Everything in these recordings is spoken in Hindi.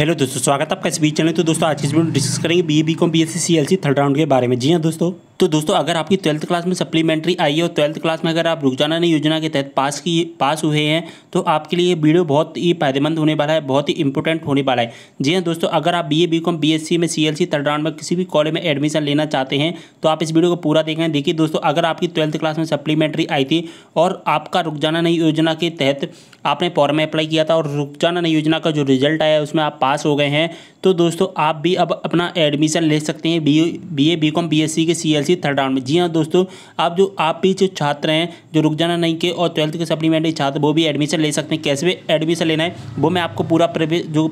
हेलो दोस्तों स्वागत है आपका इस बीच चैनल तो दोस्तों आज इस वीडियो डिस्कस करेंगे B A B com B S C C L C third round के बारे में जी हाँ दोस्तों तो दोस्तों अगर आपकी ट्वेल्थ क्लास में सप्लीमेंट्री आई है और ट्वेल्थ क्लास में अगर आप रुकजाना योजना के तहत पास की पास हुए हैं तो आपके लिए वीडियो बहुत ही फायदेमंद होने वाला है बहुत ही इंपॉर्टेंट होने वाला है जी हाँ दोस्तों अगर आप B A B com B S C में C L C third round में किसी भी कॉलेज में एडमिशन लेना चाहते हैं तो आप इस वीडियो को पूरा देखें देखिए दोस्तों अगर आपकी ट्वेल्थ क्लास में सप्लीमेंट्री आई थी और आपका रुकजाना नहीं योजना के तहत आपने फॉर्म में अप्लाई किया था और रुकजाना नहीं योजना का जो रिजल्ट आया उसमें आप पास हो गए हैं तो दोस्तों आप भी अब अपना एडमिशन ले सकते हैं B A B com B S C के C L C C third round में जी हाँ दोस्तों आप जो आप भी जो छात्र हैं जो रुक जाना नहीं के और ट्वेल्थ के सप्लीमेंट्री छात्र वो भी एडमिशन ले सकते हैं कैसे भी एडमिशन लेना है वो मैं आपको पूरा जो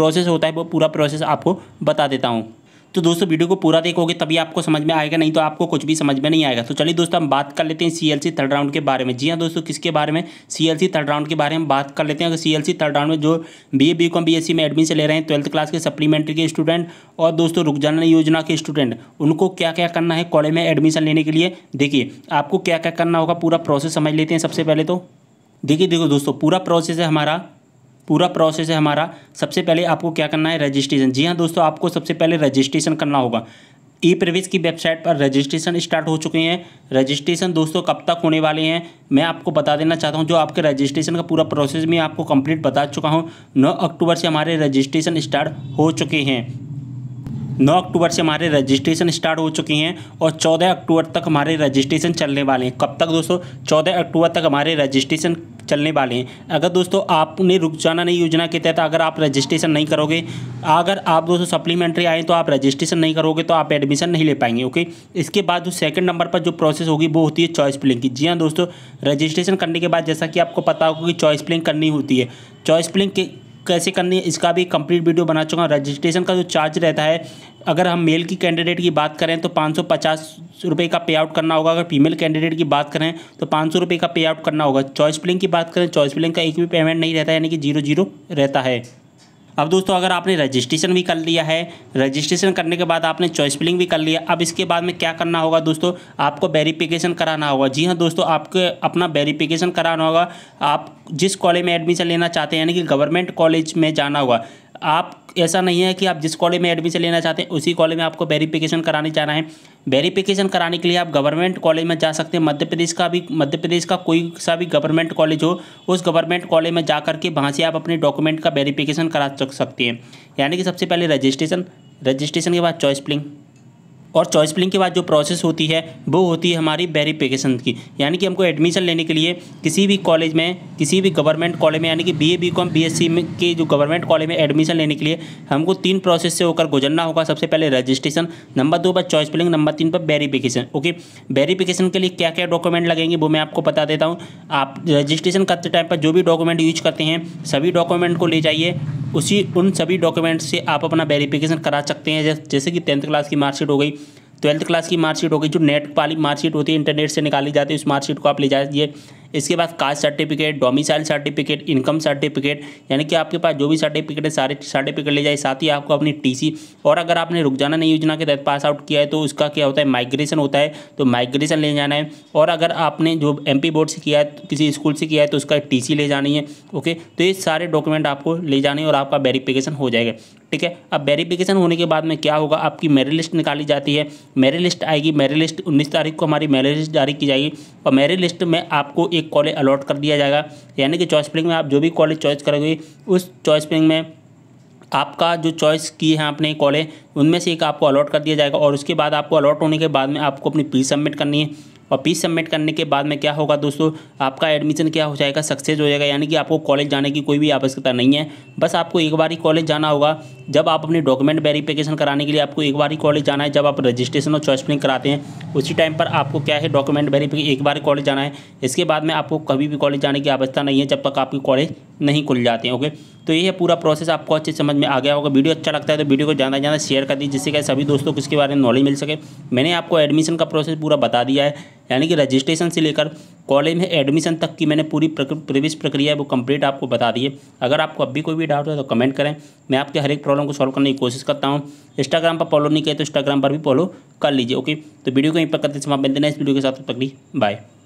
प्रोसेस होता है वो पूरा प्रोसेस आपको बता देता हूँ तो दोस्तों वीडियो को पूरा देखोगे तभी आपको समझ में आएगा नहीं तो आपको कुछ भी समझ में नहीं आएगा तो चलिए दोस्तों हम बात कर लेते हैं सीएलसी थर्ड राउंड के बारे में जी हाँ दोस्तों किसके बारे में सीएलसी थर्ड राउंड के बारे में बात कर लेते हैं अगर सीएलसी थर्ड राउंड में जो B A B com B S C में एडमिशन ले रहे हैं ट्वेल्थ क्लास के सप्लीमेंट्री के स्टूडेंट और दोस्तों रुकजाना योजना के स्टूडेंट उनको क्या क्या करना है कॉलेज में एडमिशन लेने के लिए देखिए आपको क्या क्या करना होगा पूरा प्रोसेस समझ लेते हैं सबसे पहले तो देखिए देखो दोस्तों पूरा प्रोसेस है हमारा पूरा प्रोसेस है हमारा सबसे पहले आपको क्या करना है रजिस्ट्रेशन जी हाँ दोस्तों आपको सबसे पहले रजिस्ट्रेशन करना होगा ई प्रवेश की वेबसाइट पर रजिस्ट्रेशन स्टार्ट हो चुके हैं रजिस्ट्रेशन दोस्तों कब तक होने वाले हैं मैं आपको बता देना चाहता हूं जो आपके रजिस्ट्रेशन का पूरा प्रोसेस मैं आपको कंप्लीट बता चुका हूं 9 अक्टूबर से हमारे रजिस्ट्रेशन स्टार्ट हो चुके हैं 9 अक्टूबर से हमारे रजिस्ट्रेशन स्टार्ट हो चुके हैं और 14 अक्टूबर तक हमारे रजिस्ट्रेशन चलने वाले हैं कब तक दोस्तों 14 अक्टूबर तक हमारे रजिस्ट्रेशन चलने वाले हैं अगर दोस्तों आपने रुक जाना नहीं योजना के तहत अगर आप रजिस्ट्रेशन नहीं करोगे अगर आप दोस्तों सप्लीमेंट्री आए तो आप रजिस्ट्रेशन नहीं करोगे तो आप एडमिशन नहीं ले पाएंगे ओके इसके बाद जो सेकंड नंबर पर जो प्रोसेस होगी वो होती है चॉइस प्लिंग की जी हाँ दोस्तों रजिस्ट्रेशन करने के बाद जैसा कि आपको पता होगा कि चॉइस प्लिंग करनी होती है चॉइस प्लिंग के कैसे करनी है इसका भी कंप्लीट वीडियो बना चुका हूँ रजिस्ट्रेशन का जो चार्ज रहता है अगर हम मेल की कैंडिडेट की बात करें तो पाँच सौ पचास रुपये का पे आउट करना होगा अगर फीमेल कैंडिडेट की बात करें तो पाँच सौ रुपये का पे आउट करना होगा चॉइस प्लिंग की बात करें चॉइस प्लिंग का एक भी पेमेंट नहीं रहता है यानी कि जीरो जीरो रहता है अब दोस्तों अगर आपने रजिस्ट्रेशन भी कर लिया है रजिस्ट्रेशन करने के बाद आपने चॉइस फिलिंग भी कर लिया अब इसके बाद में क्या करना होगा दोस्तों आपको वेरीफिकेशन कराना होगा जी हाँ दोस्तों आपके अपना वेरीफिकेशन कराना होगा आप जिस कॉलेज में एडमिशन लेना चाहते हैं यानी कि गवर्नमेंट कॉलेज में जाना होगा आप ऐसा नहीं है कि आप जिस कॉलेज में एडमिशन लेना चाहते हैं उसी कॉलेज में आपको वेरीफिकेशन कराने जाना है वेरीफिकेशन कराने के लिए आप गवर्नमेंट कॉलेज में जा सकते हैं मध्य प्रदेश का भी मध्य प्रदेश का कोई सा भी गवर्नमेंट कॉलेज हो उस गवर्नमेंट कॉलेज में जा करके वहाँ से आप अपने डॉक्यूमेंट का वेरीफिकेशन करा सकते हैं यानी कि सबसे पहले रजिस्ट्रेशन रजिस्ट्रेशन के बाद चॉइस प्लिंग और चॉइस फिलिंग के बाद जो प्रोसेस होती है वो होती है हमारी वेरीफिकेशन की यानी कि हमको एडमिशन लेने के लिए किसी भी कॉलेज में किसी भी गवर्नमेंट कॉलेज में यानी कि B A B com B S C में के जो गवर्नमेंट कॉलेज में एडमिशन लेने के लिए हमको तीन प्रोसेस से होकर गुजरना होगा सबसे पहले रजिस्ट्रेशन नंबर दो पर चॉइस फिलिंग नंबर तीन पर वेरीफिकेशन ओके वेरीफिकेशन के लिए क्या क्या डॉक्यूमेंट लगेंगे वो मैं आपको बता देता हूँ आप रजिस्ट्रेशन करते टाइम पर जो भी डॉक्यूमेंट यूज करते हैं सभी डॉक्यूमेंट को ले जाइए उसी उन सभी डॉक्यूमेंट से आप अपना वेरिफिकेशन करा सकते हैं जैसे कि टेंथ क्लास की मार्कशीट हो गई ट्वेल्थ क्लास की मार्कशीट हो गई जो नेट वाली मार्कशीट होती है इंटरनेट से निकाली जाती है उस मार्कशीट को आप ले जाइए इसके बाद caste certificate domicile certificate income certificate यानी कि आपके पास जो भी सर्टिफिकेट है सारे सर्टिफिकेट ले जाए साथ ही आपको अपनी टीसी और अगर आपने रुकजाना नहीं योजना के तहत पास आउट किया है तो उसका क्या होता है माइग्रेशन होता है तो माइग्रेशन ले जाना है और अगर आपने जो एम बोर्ड से किया है किसी स्कूल से किया है तो उसका टी ले जानी है ओके तो ये सारे डॉक्यूमेंट आपको ले जाने और आपका वेरीफिकेशन हो जाएगा ठीक है अब वेरीफिकेशन होने के बाद में क्या होगा आपकी मेरिट लिस्ट निकाली जाती है मेरिट लिस्ट आएगी मेरिट लिस्ट उन्नीस तारीख को हमारी मेरिट लिस्ट जारी की जाएगी और मेरिट लिस्ट में आपको एक एक कॉलेज अलॉट कर दिया जाएगा यानी कि चॉइस स्प्रिंग में आप जो भी कॉलेज चॉइस करोगे उस चॉइस स्प्रिंग में आपका जो चॉइस की है आपने कॉलेज उनमें से एक आपको अलॉट कर दिया जाएगा और उसके बाद आपको अलॉट होने के बाद में आपको अपनी फीस सबमिट करनी है और फीस सबमिट करने के बाद में क्या होगा दोस्तों आपका एडमिशन क्या हो जाएगा सक्सेस हो जाएगा यानी कि आपको कॉलेज जाने की कोई भी आवश्यकता नहीं है बस आपको एक बार ही कॉलेज जाना होगा जब आप अपने डॉक्यूमेंट वेरीफिकेशन कराने के लिए आपको एक बार ही कॉलेज जाना है जब आप रजिस्ट्रेशन और चॉइस फिलिंग कराते हैं उसी टाइम पर आपको क्या है डॉक्यूमेंट वेरीफिकेशन एक बार कॉलेज जाना है इसके बाद में आपको कभी भी कॉलेज जाने की आवश्यकता नहीं है जब तक आपकी कॉलेज नहीं खुल जाते हैं ओके तो ये है पूरा प्रोसेस आपको अच्छे समझ में आ गया होगा वीडियो अच्छा लगता है तो वीडियो को ज़्यादा ज़्यादा शेयर कर दीजिए जिससे कि सभी दोस्तों को इसके बारे में नॉलेज मिल सके मैंने आपको एडमिशन का प्रोसेस पूरा बता दिया है यानी कि रजिस्ट्रेशन से लेकर कॉलेज में एडमिशन तक की मैंने पूरी प्रवेश प्रक्रिया है वो कंप्लीट आपको बता दी अगर आपको अभी कोई भी डाउट है तो कमेंट करें मैं आपके हर एक प्रॉब्लम को सॉल्व करने की कोशिश करता हूँ इंस्टाग्राम पर फॉलो नहीं किया तो इंस्टाग्राम पर भी फॉलो कर लीजिए ओके तो वीडियो को यहीं पर करते समाप्त मिलते हैं इस वीडियो के साथ तक बाय